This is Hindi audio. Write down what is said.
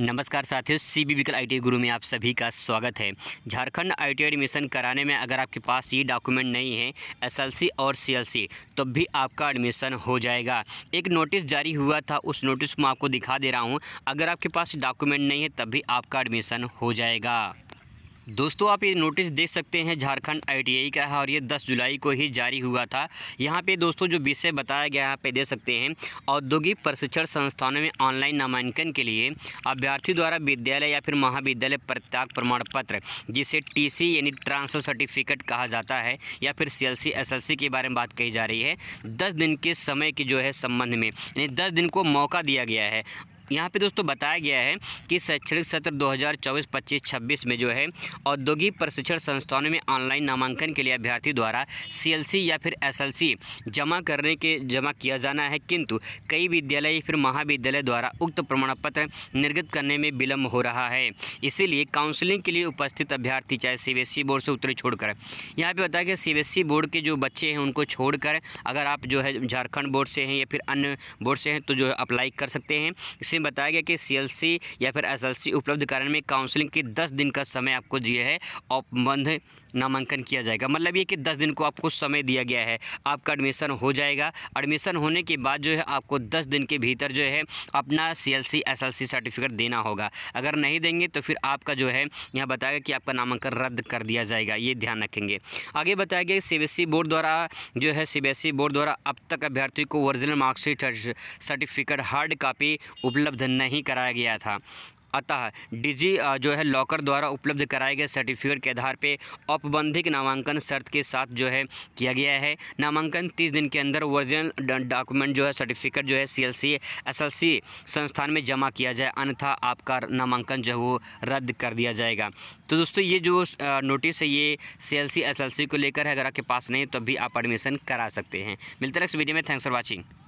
नमस्कार साथियों सी बी विकल आई गुरु में आप सभी का स्वागत है झारखंड आई टी एडमिशन कराने में अगर आपके पास ये डॉक्यूमेंट नहीं है एसएलसी और सीएलसी तो भी आपका एडमिशन हो जाएगा एक नोटिस जारी हुआ था उस नोटिस में आपको दिखा दे रहा हूँ अगर आपके पास डॉक्यूमेंट नहीं है तब भी आपका एडमिशन हो जाएगा दोस्तों आप ये नोटिस देख सकते हैं झारखंड आईटीआई का है और ये 10 जुलाई को ही जारी हुआ था यहाँ पे दोस्तों जो विषय बताया गया यहाँ पे दे सकते हैं औद्योगिक प्रशिक्षण संस्थानों में ऑनलाइन नामांकन के लिए अभ्यर्थी द्वारा विद्यालय या फिर महाविद्यालय प्रत्याग प्रमाण पत्र जिसे टीसी यानी ट्रांसफर सर्टिफिकेट कहा जाता है या फिर सी एल के बारे में बात कही जा रही है दस दिन के समय के जो है संबंध में यानी दस दिन को मौका दिया गया है यहाँ पे दोस्तों बताया गया है कि शैक्षणिक सत्र 2024-25-26 में जो है औद्योगिक प्रशिक्षण संस्थानों में ऑनलाइन नामांकन के लिए अभ्यर्थी द्वारा सीएलसी या फिर एसएलसी जमा करने के जमा किया जाना है किंतु कई विद्यालय या फिर महाविद्यालय द्वारा उक्त प्रमाण पत्र निर्गत करने में विलम्ब हो रहा है इसीलिए काउंसिलिंग के लिए उपस्थित अभ्यर्थी चाहे सी बोर्ड से उत्तरी छोड़कर यहाँ पर बताया गया सी बोर्ड के जो बच्चे हैं उनको छोड़कर अगर आप जो है झारखंड बोर्ड से हैं या फिर अन्य बोर्ड से हैं तो जो है अप्लाई कर सकते हैं में बताया गया कि सी या फिर एस उपलब्ध कारण में काउंसलिंग के दस दिन का समय आपको दिया है और बंध नामांकन किया जाएगा मतलब ये कि दस दिन को आपको समय दिया गया है आपका एडमिशन हो जाएगा एडमिशन होने के बाद जो है आपको दस दिन के भीतर जो है अपना सी एल सर्टिफिकेट देना होगा अगर नहीं देंगे तो फिर आपका जो है यहाँ बताया कि आपका नामांकन रद्द कर दिया जाएगा ये ध्यान रखेंगे आगे बताया गया सी e बोर्ड द्वारा जो है सी e बोर्ड द्वारा अब तक अभ्यर्थी को original marksheet certificate hard copy उपलब्ध उपलब्ध नहीं कराया गया था अतः डीजी जो है लॉकर द्वारा उपलब्ध कराए गए सर्टिफिकेट के आधार पे औपबंधिक नामांकन शर्त के साथ जो है किया गया है नामांकन तीस दिन के अंदर ओरिजिनल डॉक्यूमेंट जो है सर्टिफिकेट जो है सीएलसी एसएलसी संस्थान में जमा किया जाए अन्यथा आपका नामांकन जो है वो रद्द कर दिया जाएगा तो दोस्तों ये जो नोटिस है ये सी एल को लेकर है अगर आपके पास नहीं तो भी आप एडमिशन करा सकते हैं मिलते रहे वीडियो में थैंक्स फॉर वॉचिंग